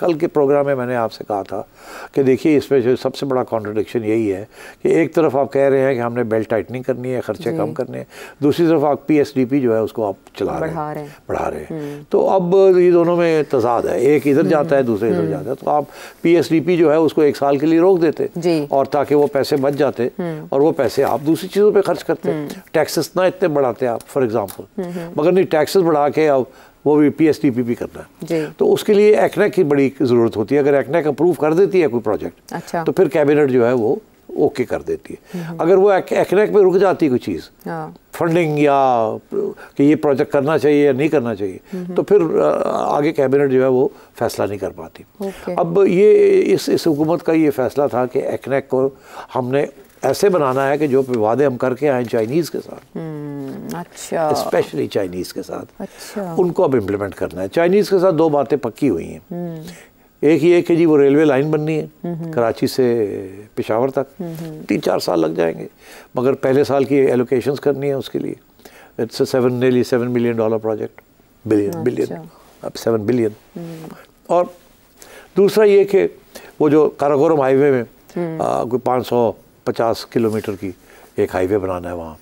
कल के प्रोग्राम में मैंने आपसे कहा था कि देखिए इसमें जो सबसे बड़ा कॉन्ट्रोडिक्शन यही है कि एक तरफ आप कह रहे हैं कि हमने बेल्ट टाइटनिंग करनी है खर्चे कम करने हैं दूसरी तरफ आप पीएसडीपी जो है उसको आप चला रहे हैं बढ़ा रहे हैं हम्म। तो अब ये दोनों में तजाद है एक इधर जाता है हम्म। दूसरे इधर हम्म। जाता है तो आप पी जो है उसको एक साल के लिए रोक देते और ताकि वो पैसे बच जाते और वो पैसे आप दूसरी चीज़ों पर खर्च करते टैक्सेस ना इतने बढ़ाते आप फॉर एग्ज़ाम्पल मगर नहीं टैक्सेस बढ़ा के अब वो भी पी एस टी पी भी करना है तो उसके लिए एक्नैक की बड़ी ज़रूरत होती है अगर एक्नेक अप्रूव कर देती है कोई प्रोजेक्ट अच्छा। तो फिर कैबिनेट जो है वो ओके कर देती है हम्म, हम्म। अगर वो एक्नेक में रुक जाती है कोई चीज़ फंडिंग हाँ। या कि ये प्रोजेक्ट करना चाहिए या नहीं करना चाहिए हम्म, तो फिर आगे कैबिनेट जो है वो फैसला नहीं कर पाती अब ये इस इस हुकूमत का ये फैसला था कि एक्नैक को हमने ऐसे बनाना है कि जो वादे हम करके आए चाइनीज़ के साथ हम्म, अच्छा स्पेशली चाइनीज़ के साथ अच्छा उनको अब इम्प्लीमेंट करना है चाइनीज़ के साथ दो बातें पक्की हुई हैं हम्म। एक ये कि जी वो रेलवे लाइन बननी है हम्म, कराची से पिशावर तक तीन चार साल लग जाएंगे मगर पहले साल की एलोकेशंस करनी है उसके लिए it's seven nearly seven million dollar project billion billion अब सेवन बिलियन और दूसरा ये कि वो जो काराकोरम हाईवे में कोई पाँच सौ पचास किलोमीटर की एक हाईवे बनाना है वहाँ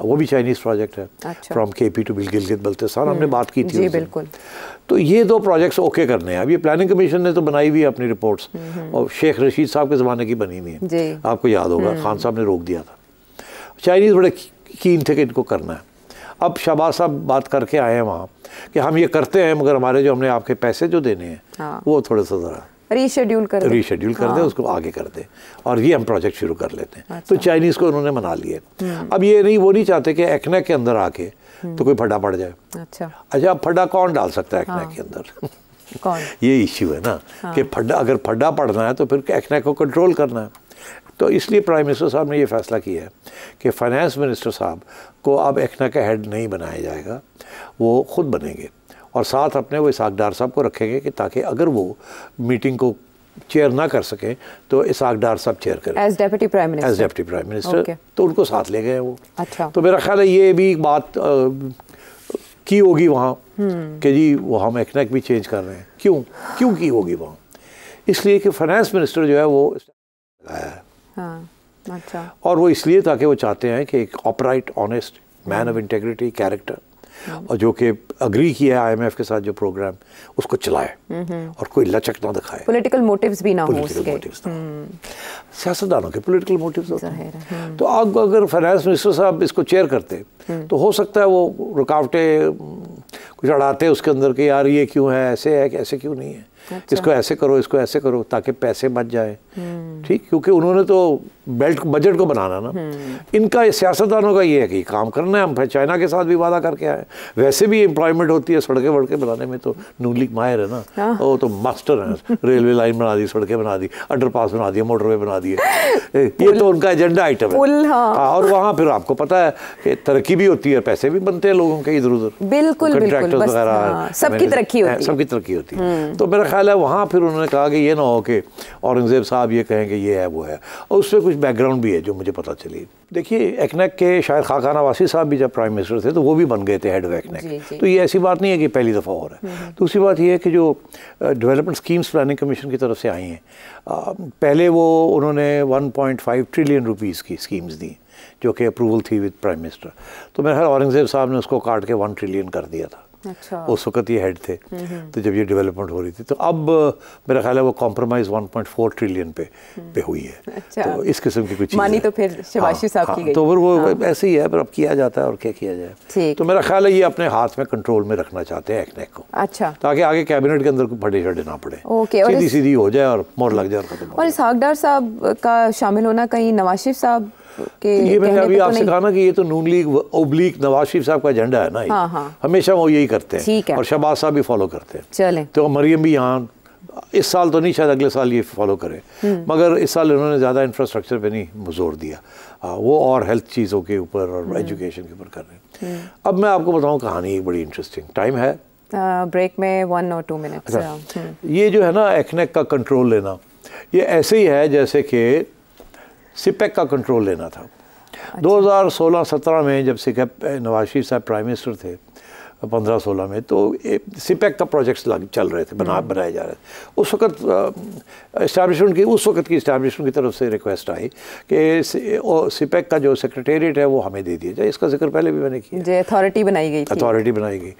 वो भी चाइनीज़ प्रोजेक्ट है from K P to Gilgit Baltistan हमने हम्म। बात की थी जी बिल्कुल तो ये दो प्रोजेक्ट्स ओके करने हैं अब ये प्लानिंग कमीशन ने तो बनाई हुई है अपनी रिपोर्ट्स हम्म। और शेख रशीद साहब के ज़माने की बनी हुई है आपको याद होगा हम्म। खान साहब ने रोक दिया था चाइनीज़ बड़े कीन थे कि इनको करना है अब शहबाज साहब बात करके आए हैं वहाँ कि हम ये करते हैं मगर हमारे जो हमने आपके पैसे जो देने हैं हाँ। वो थोड़े सा ज़रा रीशेड्यूल कर रीशेड्यूल कर दे हाँ। उसको आगे कर दे और ये हम प्रोजेक्ट शुरू कर लेते हैं तो अच्छा। तो चाइनीज़ को उन्होंने मना लिया हम्म। अब ये नहीं वो नहीं चाहते कि एक्ना के अंदर आके तो हम्म। कोई फटा पड़ जाए अच्छा अच्छा अब फटा कौन डाल सकता है एक्ना हाँ। के अंदर ये इश्यू है ना हाँ। कि फड्डा अगर फड्डा पड़ना है तो फिर एक्ना को कंट्रोल करना है तो इसलिए प्राइम मिनिस्टर साहब ने ये फैसला किया है कि फाइनेंस मिनिस्टर साहब को अब एक्ना का हेड नहीं बनाया जाएगा वो खुद बनेंगे और साथ अपने वो इसहाकदार साहब को रखेंगे कि ताकि अगर वो मीटिंग को चेयर ना कर सकें तो इसाक डार साहब चेयर करें as deputy prime minister as deputy prime minister तो उनको साथ ले गए वो अच्छा तो मेरा ख्याल है ये भी एक बात आ, की होगी वहाँ हम्म। कि जी वो हम एक्नैक भी चेंज कर रहे हैं क्यों क्यों की होगी वहाँ इसलिए कि फाइनेंस मिनिस्टर जो है वो लगाया है हाँ, अच्छा और वो इसलिए था कि वो चाहते हैं कि एक upright honest man of integrity character और जो कि अग्री किया है आईएमएफ के साथ जो प्रोग्राम उसको चलाए और कोई लचक ना दिखाए पॉलिटिकल मोटिव्स भी ना हो हम्म। सियासतदानों के पॉलिटिकल मोटिव्स होते हैं हम्म। तो अब अगर फाइनेंस मिनिस्टर साहब इसको चेयर करते हम्म। तो हो सकता है वो रुकावटें कुछ अड़ाते उसके अंदर कि यार ये क्यों है ऐसे है ऐसे क्यों नहीं है अच्छा। इसको ऐसे करो इसको ऐसे करो ताकि पैसे बच जाए ठीक क्योंकि उन्होंने तो बेल्ट बजट को बनाना ना हम्म। इनका सियासतदानों का ये है कि काम करना है हम फिर चाइना के साथ भी वादा करके आए वैसे भी एम्प्लॉयमेंट होती है सड़कें वड़कें बनाने में तो नून माहिर है ना वो हाँ। तो मास्टर है रेलवे लाइन बना दी सड़कें बना दी अंडरपास बना दिए मोटरवे बना दिए ये तो उनका एजेंडा आइटम है हाँ।, हाँ। और वहाँ फिर आपको पता है तरक्की भी होती है पैसे भी बनते हैं लोगों के इधर उधर बिल्कुल कॉन्ट्रैक्टर्स वगैरह हाँ, सबकी तरक्की होती है सबकी तरक्की होती है हम्म। तो मेरा ख्याल है वहाँ फिर उन्होंने कहा कि ये ना हो कि औरंगजेब साहब ये कहें कि ये है वो है और उससे कुछ कुछ बैकग्राउंड भी है जो मुझे पता चली देखिए एक्नेक के शायद खाकाना वासी साहब भी जब प्राइम मिनिस्टर थे तो वो भी बन गए थे हेड ऑफ एक्नेक तो ये ऐसी बात नहीं है कि पहली दफ़ा हो रहा है हम्म। दूसरी बात यह है कि जो डेवलपमेंट स्कीम्स प्लानिंग कमीशन की तरफ से आई हैं पहले वो उन्होंने वन ट्रिलियन रुपीज़ की स्कीम्स दी जो कि अप्रूवल थी विद प्राइम मिनिस्टर तो मेरा ख्याल औरंगज़ेब साहब ने उसको काट के वन ट्रिलियन कर दिया था अच्छा। उस वक्त ये हेड थे हम्म, हम्म। तो जब ये डेवलपमेंट हो रही थी तो अब मेरा ख्याल है वो कॉम्प्रोमाइज 1.4 ट्रिलियन पे हम्म। पे हुई है अच्छा। तो इस किस्म की कुछ मानी तो फिर शबाशी साहब हाँ, की हाँ, गई तो फिर वो हाँ। ऐसे ही है पर अब किया जाता है और क्या किया जाए तो मेरा ख्याल है ये अपने हाथ में कंट्रोल में रखना चाहते हैं एक्नेक को अच्छा ताकि आगे कैबिनेट के अंदर फटे छटे ना पड़े सीधी सीधी हो जाए और मोर लग जाए और इस हाकडार साहब का शामिल होना कहीं नवाज शरीफ साहब तो ये मैंने अभी तो आपसे कहा ना कि ये तो नून लीग ओब्लीक नवाज शरीफ साहब का झंडा है ना हाँ, हाँ। हमेशा वो यही करते हैं और शबाज साहब भी फॉलो करते हैं चले तो मरियम भी यहाँ इस साल तो नहीं शायद अगले साल ये फॉलो करें हम्म। मगर इस साल इन्होंने ज़्यादा इंफ्रास्ट्रक्चर पे नहीं जोर दिया आ, वो और हेल्थ चीज़ों के ऊपर और एजुकेशन हम्म। के ऊपर कर रहे हैं हम्म। अब मैं आपको बताऊँ कहानी एक बड़ी इंटरेस्टिंग टाइम है ब्रेक में वन और टू मिनट ये जो है ना एक्नेक का कंट्रोल लेना ये ऐसे ही है जैसे कि सिपेक का कंट्रोल लेना था अच्छा। 2016-17 में जब सिक नवाज शरीफ साहब प्राइम मिनिस्टर थे पंद्रह सोलह में तो सिपैक का प्रोजेक्ट्स लग चल रहे थे बना हम्म। बनाए जा रहे थे उस वक्त इस्टेब्लिशमेंट की उस वक्त की इस्टाब्लिशमेंट की तरफ से रिक्वेस्ट आई कि सिपैक का जो सेक्रेटेरिएट है वो हमें दे दिया जाए इसका जिक्र पहले भी मैंने किया अथॉरिटी बनाई गई अथॉरिटी बनाई गई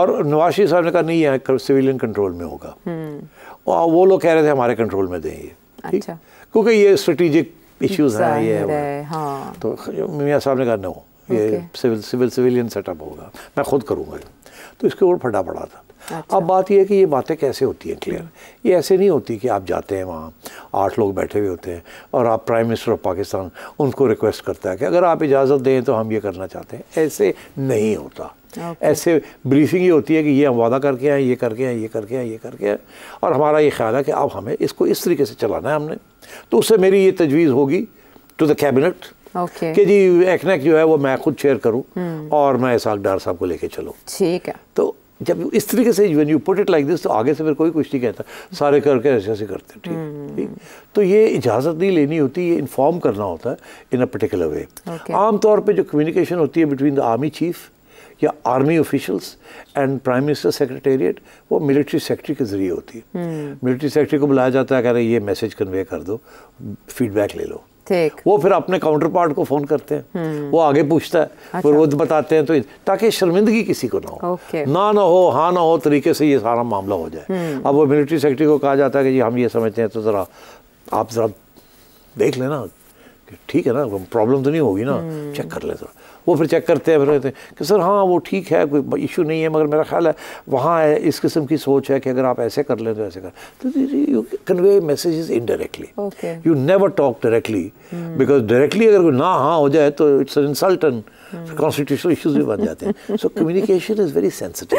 और नवाशी साहब ने कहा नहीं यहाँ सिविलियन कंट्रोल में होगा हम्म। और वो लोग कह रहे थे हमारे कंट्रोल में देंगे अच्छा क्योंकि ये स्ट्रेटिजिक इश्यूज हैं ये है, हाँ। तो मियाँ साहब ने कहा नो ये सिविल सिविल सिविलियन सेटअप होगा मैं खुद करूँगा तो इसके ऊपर फटा पड़ा था अच्छा। अब बात यह है कि ये बातें कैसे होती हैं क्लियर ये ऐसे नहीं होती कि आप जाते हैं वहाँ आठ लोग बैठे हुए होते हैं और आप प्राइम मिनिस्टर ऑफ पाकिस्तान उनको रिक्वेस्ट करता है कि अगर आप इजाज़त दें तो हम ये करना चाहते हैं ऐसे नहीं होता ऐसे ब्रीफिंग ये होती है कि ये हम वादा करके आए ये करके आए ये करके आए ये करके आए और हमारा ये ख्याल है कि अब हमें इसको इस तरीके से चलाना है हमने तो उससे मेरी ये तजवीज़ होगी टू द कैबिनेट okay. कि जी एक्नेक जो है वो मैं खुद शेयर करूँ हम्म। और मैं इसाक डार साहब को लेके चलूँ ठीक है तो जब इस तरीके से when you put it like this तो आगे से फिर कोई कुछ नहीं कहता सारे हम्म। करके ऐसे ऐसे करते ठीक हम्म। ठीक तो ये इजाज़त नहीं लेनी होती ये इन्फॉर्म करना होता है इन अ पर्टिकुलर वे आम तौर जो कम्युनिकेशन होती है बिटवीन द आर्मी चीफ़ या army officials and prime minister secretariat वो मिलिट्री सेक्रेटरी के ज़रिए होती है मिलिट्री सेक्रेटरी को बुलाया जाता है कह रहे ये मैसेज कन्वे कर दो फीडबैक ले लो वो फिर अपने काउंटर पार्ट को फ़ोन करते हैं hmm. वो आगे पूछता है अच्छा। फिर वो बताते हैं तो ताकि शर्मिंदगी किसी को ना हो ना ना हो हाँ ना हो तरीके से ये सारा मामला हो जाए hmm. अब वो मिलिट्री सेक्रेटरी को कहा जाता है कि जी हम ये समझते हैं तो ज़रा आप ज़रा देख लेना ठीक है ना प्रॉब्लम तो नहीं होगी ना चेक hmm. कर ले ज़रा वो फिर चेक करते हैं फिर कि सर हाँ वो ठीक है कोई इशू नहीं है मगर मेरा ख्याल है वहाँ है इस किस्म की सोच है कि अगर आप ऐसे कर लें तो ऐसे कर तो you convey message indirectly you never talk directly because directly अगर ना हाँ हो जाए तो इट्स इंसल्टन फिर कॉन्स्टिट्यूशनल इश्यूज भी बन जाते हैं so communication is very sensitive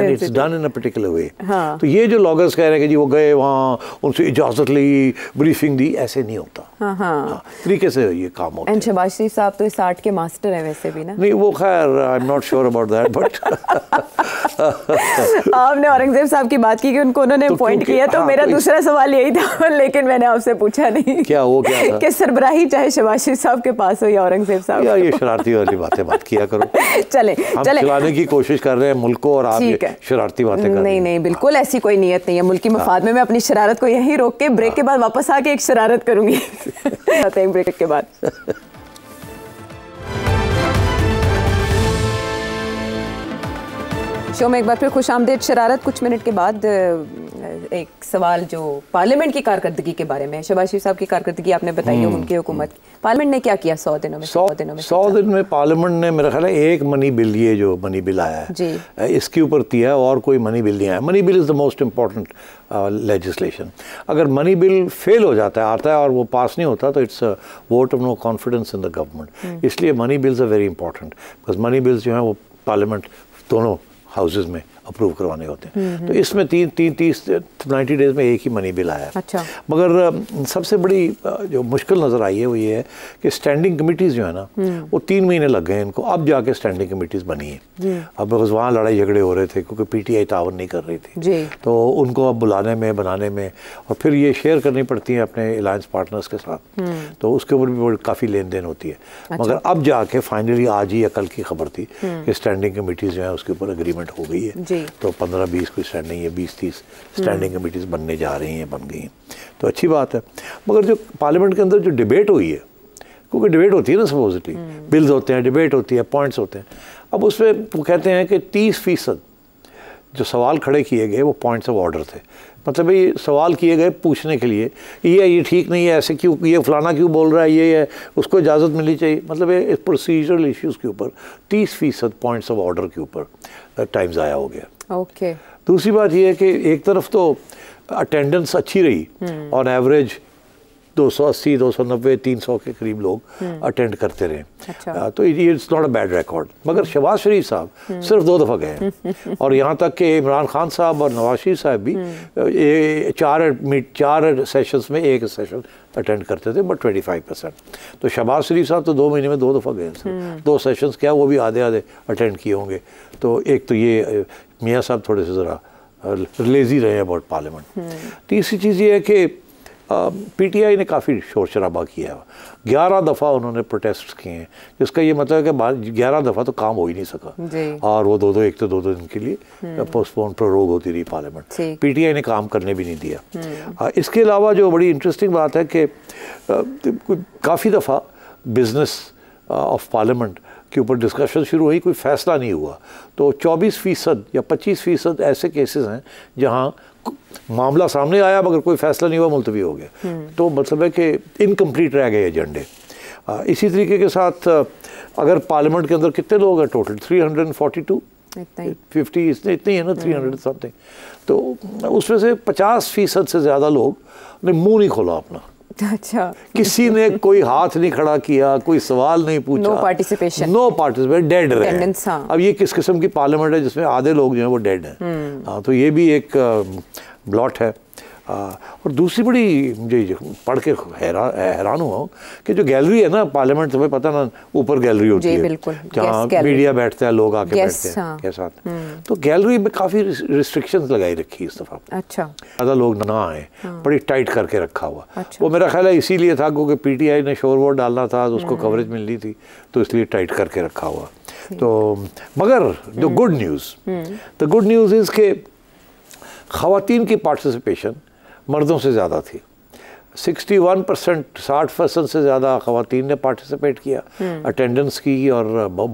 and it's done in a particular way तो ये जो लॉगर्स कह रहे हैं कि जी वो गए वहाँ उनसे इजाज़त ली ब्रीफिंग दी ऐसे नहीं होता हाँ, तरीके से ये काम होता एंड शबाज शरीफ साहब तो इस आर्ट के मास्टर हैं वैसे भी ना नहीं वो खैर I am not sure about that but आपने औरंगजेब साहब की बात की कि उनको उन्होंने अपॉइंट तो किया तो हाँ, मेरा तो दूसरा सवाल यही था लेकिन मैंने आपसे पूछा नहीं क्या वो क्या कि सरबराही चाहे शबाज शरीफ साहब के पास हो या औरंगजेब साहब या ये शरारती वाली बात बातें बात किया करो चले चले खिलाने की कोशिश कर रहे हैं मुल्क को और आप शरारती बातें कर नहीं नहीं बिल्कुल ऐसी कोई नीयत नहीं है मुल्क की हाँ। मफाद में मैं अपनी शरारत को यहीं रोक के ब्रेक के हाँ। बाद वापस आके एक शरारत करूंगी ब्रेक के बाद शो में एक बार फिर खुश आमदेद शरारत कुछ मिनट के बाद एक सवाल जो पार्लियामेंट की कारकर्दगी के बारे में शबाज शरीफ साहब की कारकर्दगी आपने बताई है हम्म। उनकी हुकूमत की पार्लियामेंट ने क्या किया सौ दिनों में सौ दिनों में सौ दिन में पार्लियामेंट ने मेरा ख्याल है एक मनी बिल ये जो मनी बिल आया है जी इसके ऊपर दिया और कोई मनी बिल नहीं आया money bill is the most important legislation अगर मनी बिल फेल हो जाता है आता है और वो पास नहीं होता तो it's vote of no confidence in the government हम्म। इसलिए money bills a very important because money bills जो हैं वो पार्लियामेंट दोनों हाउसेज में अप्रूव करवाने होते हैं हम्म, तो हम्म। इसमें तीन तीन तीस नाइन्टी डेज में एक ही मनी बिल आया अच्छा मगर सबसे बड़ी जो मुश्किल नज़र आई है वो ये है कि स्टैंडिंग कमिटीज़ जो है ना हम्म। वो तीन महीने लग गए इनको अब जाके स्टैंडिंग कमेटीज़ बनी है अब वहाँ लड़ाई झगड़े हो रहे थे क्योंकि पीटीआई तावन नहीं कर रही थी तो उनको अब बुलाने में बनाने में और फिर ये शेयर करनी पड़ती है अपने अलायंस पार्टनर्स के साथ तो उसके ऊपर भी काफ़ी लेन देन होती है अच्छा। मगर अब जाके फाइनली आज ही या कल की खबर थी कि स्टैंडिंग कमेटीज़ जो है उसके ऊपर अग्रीमेंट हो गई है तो पंद्रह बीस कोई स्टैंडिंग या बीस तीस स्टैंडिंग हम्म। कमेटीज़ बनने जा रही हैं बन गई हैं तो अच्छी बात है मगर जो पार्लियामेंट के अंदर जो डिबेट हुई है क्योंकि डिबेट होती है ना सपोजिटली बिल्स हम्म। होते हैं डिबेट होती है पॉइंट्स होते हैं अब उसमें वो कहते हैं कि तीस फीसद जो सवाल खड़े किए गए वो पॉइंट्स ऑफ ऑर्डर थे मतलब ये सवाल किए गए पूछने के लिए ये ये ठीक नहीं है ऐसे क्यों ये फलाना क्यों बोल रहा है ये है उसको इजाज़त मिलनी चाहिए मतलब ये प्रोसीजरल इश्यूज़ के ऊपर तीस फीसद पॉइंट्स ऑफ ऑर्डर के ऊपर टाइम ज़ाया हो गया ओके okay. दूसरी बात ये है कि एक तरफ तो अटेंडेंस अच्छी रही ऑन हम्म। एवरेज नब्बे तीन सौ के करीब लोग हम्म। अटेंड करते रहे अच्छा। तो it's not a bad record मगर शहबाज शरीफ साहब हम्म। सिर्फ दो दफ़ा गए हैं और यहाँ तक कि इमरान खान साहब और नवाज शरीफ साहब भी ए, हम्म। चार मीट चार सेशंस में एक सेशन अटेंड करते थे बट ट्वेंटी फाइव परसेंट तो शहबाज शरीफ साहब तो दो महीने में दो दफ़ा गए सर दो सेशंस क्या वो भी आधे आधे अटेंड किए होंगे तो एक तो ये मियाँ साहब थोड़े से ज़रा लेजी रहे अबाउट पार्लियामेंट तीसरी चीज़ ये है कि पीटीआई ने काफ़ी शोर शराबा किया है ग्यारह दफ़ा उन्होंने प्रोटेस्ट किए हैं जिसका ये मतलब है कि ग्यारह दफ़ा तो काम हो ही नहीं सका और वो दो दो एक तो दो दो दिन के लिए पोस्टपोन हम्म। प्रोग होती रही पार्लियामेंट पीटीआई ने काम करने भी नहीं दिया हम्म। हाँ, इसके अलावा जो बड़ी इंटरेस्टिंग बात है कि काफ़ी दफ़ा बिजनेस ऑफ पार्लियामेंट के ऊपर डिस्कशन शुरू हुई कोई फैसला नहीं हुआ तो 24 फ़ीसद या 25 फ़ीसद ऐसे केसेस हैं जहाँ मामला सामने आया मगर कोई फैसला नहीं हुआ मुलतवी हो गया हम्म। तो मतलब है कि इनकम्प्लीट रह गए एजेंडे इसी तरीके के साथ अगर पार्लियामेंट के अंदर कितने लोग हैं टोटल 342 फिफ्टी इसने ही है ना थ्री हंड्रेड समथिंग तो उसमें से पचास फीसद से ज़्यादा लोग ने मुंह नहीं खोला अपना अच्छा किसी ने कोई हाथ नहीं खड़ा किया कोई सवाल नहीं पूछा no participation no participation dead रहे हाँ. अब ये किस किस्म की पार्लियामेंट है जिसमें आधे लोग जो हैं वो डेड हैं hmm. हाँ तो ये भी एक ब्लॉट है हाँ। और दूसरी बड़ी मुझे पढ़ के हैरान हैरान हुआ हूँ कि जो गैलरी है ना पार्लियामेंट तुम्हें पता ना ऊपर गैलरी होती है जहाँ मीडिया बैठता है लोग आके बैठते हैं हाँ। के साथ हम्म। तो गैलरी में काफ़ी रिस्ट्रिक्शन लगाई रखी इस दफ़ा अच्छा ज़्यादा लोग ना आए हाँ। बड़ी टाइट करके रखा हुआ अच्छा। वो मेरा ख्याल है इसीलिए था क्योंकि पी ने शोर वोर डालना था तो उसको कवरेज मिल रही थी तो इसलिए टाइट करके रखा हुआ तो मगर जो good news the good news is के खातन की पार्टिसिपेशन मर्दों से ज़्यादा थी 61 परसेंट साठ परसेंट से ज़्यादा ख़वान ने पार्टिसिपेट किया हम्म। अटेंडेंस की और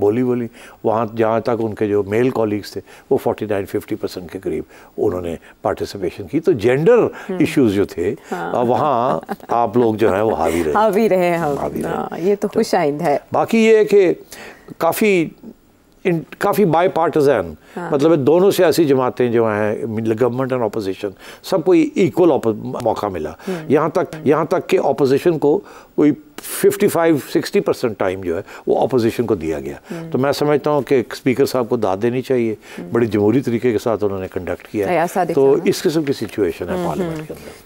बोली बोली वहाँ जहाँ तक उनके जो मेल कॉलीग्स थे वो 49 50 परसेंट के करीब उन्होंने पार्टिसिपेशन की तो जेंडर हम्म। इश्यूज जो थे हाँ। वहाँ आप लोग जो हैं वो हावी रहे हावी रहे हावी रहे हाँ, ये तो, तो खुश आइंद है बाकी ये कि काफ़ी इन काफ़ी बाई पार्टजन हाँ। मतलब दोनों सियासी जमातें जो हैं गवर्नमेंट एंड अपोजिशन सबको इक्वल मौका मिला हम्म। यहाँ तक यहाँ तक कि अपोजिशन को कोई 55 60 परसेंट टाइम जो है वो अपोजिशन को दिया गया हम्म। तो मैं समझता हूँ कि स्पीकर साहब को दाद देनी चाहिए हम्म। बड़ी जमहूरी तरीके के साथ उन्होंने कंडक्ट किया तो इस किस्म की सिचुएशन है पार्लियामेंट के अंदर